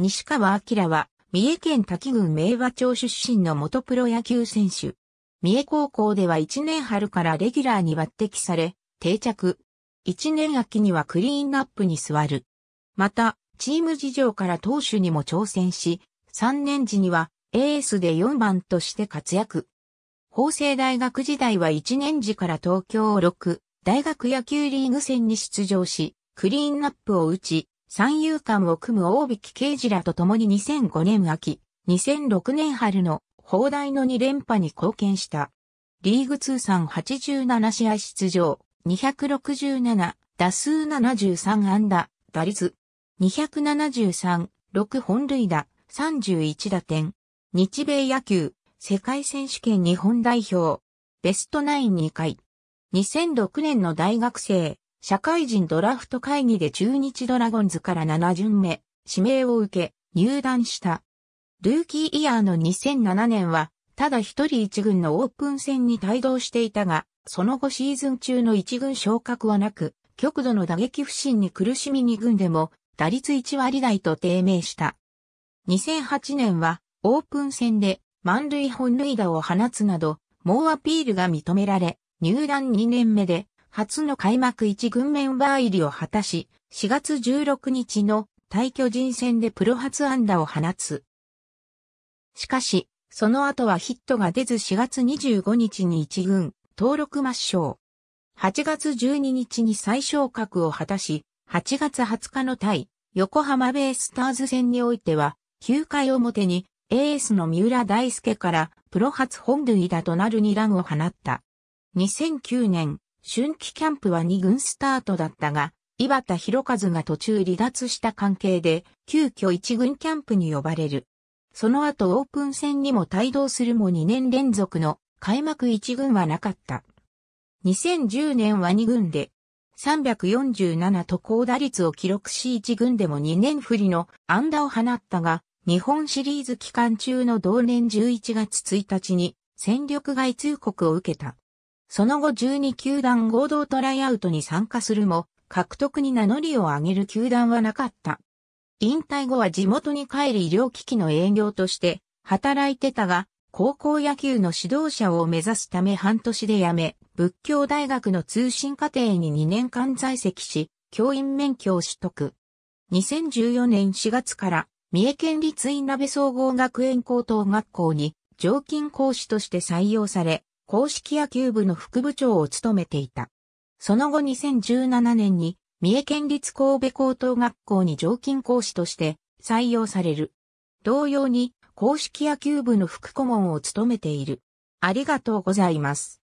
西川明は、三重県滝郡明和町出身の元プロ野球選手。三重高校では1年春からレギュラーに抜擢され、定着。1年秋にはクリーンアップに座る。また、チーム事情から投手にも挑戦し、3年時にはエースで4番として活躍。法政大学時代は1年時から東京6大学野球リーグ戦に出場し、クリーンアップを打ち、三遊間を組む大引刑事らと共に2005年秋、2006年春の砲台の2連覇に貢献した。リーグ通算87試合出場、267、打数73安打、打率、273、6本塁打、31打点。日米野球、世界選手権日本代表、ベストナイン2回。2006年の大学生、社会人ドラフト会議で中日ドラゴンズから7巡目、指名を受け、入団した。ルーキーイヤーの2007年は、ただ一人一軍のオープン戦に帯同していたが、その後シーズン中の一軍昇格はなく、極度の打撃不振に苦しみ二軍でも、打率1割台と低迷した。2008年は、オープン戦で満塁本塁打を放つなど、猛アピールが認められ、入団2年目で初の開幕1軍メンバー入りを果たし、4月16日の対巨人戦でプロ初安打を放つ。しかし、その後はヒットが出ず4月25日に1軍、登録抹消。8月12日に最昇格を果たし、8月20日の対、横浜ベイスターズ戦においては、9回表にエースの三浦大輔からプロ初本塁打となる2ランを放った。2009年春季キャンプは2軍スタートだったが、井端博和が途中離脱した関係で、急遽1軍キャンプに呼ばれる。その後オープン戦にも帯同するも2年連続の開幕1軍はなかった。2010年は2軍で347と高打率を記録し1軍でも2年振りの安打を放ったが、日本シリーズ期間中の同年11月1日に戦力外通告を受けた。その後12球団合同トライアウトに参加するも、獲得に名乗りを上げる球団はなかった。引退後は地元に帰り医療機器の営業として働いてたが、高校野球の指導者を目指すため半年で辞め、仏教大学の通信課程に2年間在籍し、教員免許を取得。2014年4月から三重県立稲部総合学園高等学校に常勤講師として採用され、公式野球部の副部長を務めていた。その後2017年に三重県立神戸高等学校に常勤講師として採用される。同様に公式野球部の副顧問を務めている。ありがとうございます。